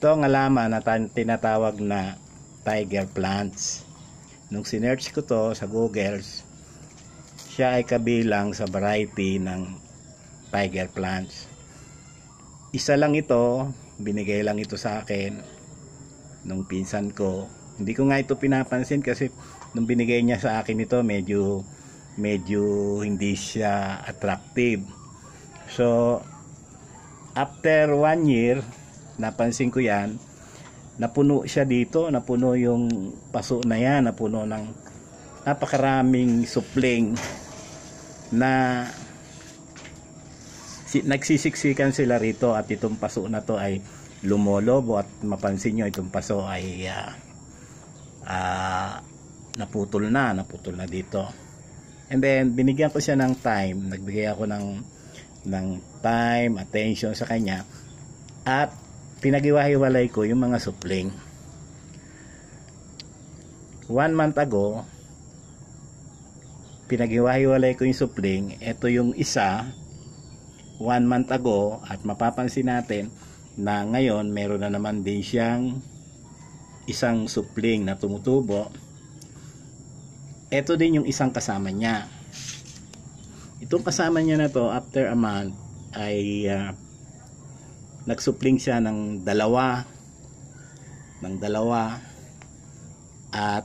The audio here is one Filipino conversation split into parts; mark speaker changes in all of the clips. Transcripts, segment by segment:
Speaker 1: Ito ang alaman na tinatawag na tiger plants. Nung sinerch ko to sa Google, siya ay kabilang sa variety ng tiger plants. Isa lang ito, binigay lang ito sa akin nung pinsan ko. Hindi ko nga ito pinapansin kasi nung binigay niya sa akin ito, medyo medyo hindi siya attractive. So after one year, napansin ko yan napuno siya dito napuno yung paso na yan napuno ng napakaraming supling na si, nagsisiksikan sila rito at itong paso na to ay lumolobo at mapansin nyo itong paso ay uh, uh, naputol na naputol na dito and then binigyan ko siya ng time nagbigay ako ng ng time, attention sa kanya at pinagiwahiwalay ko yung mga supling one month ago pinagiwahiwalay ko yung supling ito yung isa one month ago at mapapansin natin na ngayon meron na naman din siyang isang supling na tumutubo ito din yung isang kasama niya itong kasama niya na to after a month ay uh, nagsupling siya ng dalawa ng dalawa at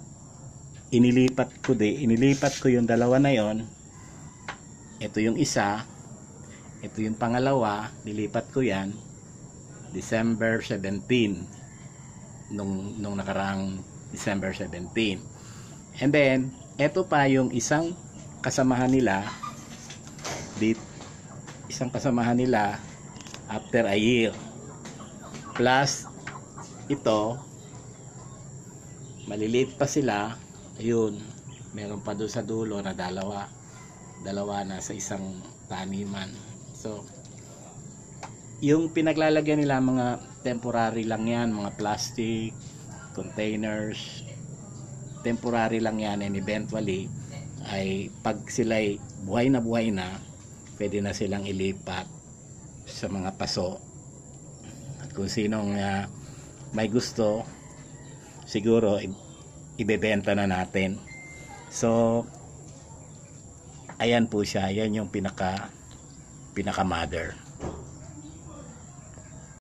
Speaker 1: inilipat ko di inilipat ko yung dalawa na yon ito yung isa ito yung pangalawa nilipat ko yan December 17 nung, nung nakarang December 17 and then ito pa yung isang kasamahan nila dit isang kasamahan nila after a year plus ito maliliit pa sila ayun meron pa doon sa dulo na dalawa dalawa na sa isang taniman so yung pinaglalagyan nila mga temporary lang yan mga plastic containers temporary lang yan and eventually ay pag sila'y buhay na buhay na pwede na silang ilipat sa mga paso at kung sinong uh, may gusto siguro ibebenta na natin so ayan po siya yan yung pinaka pinaka mother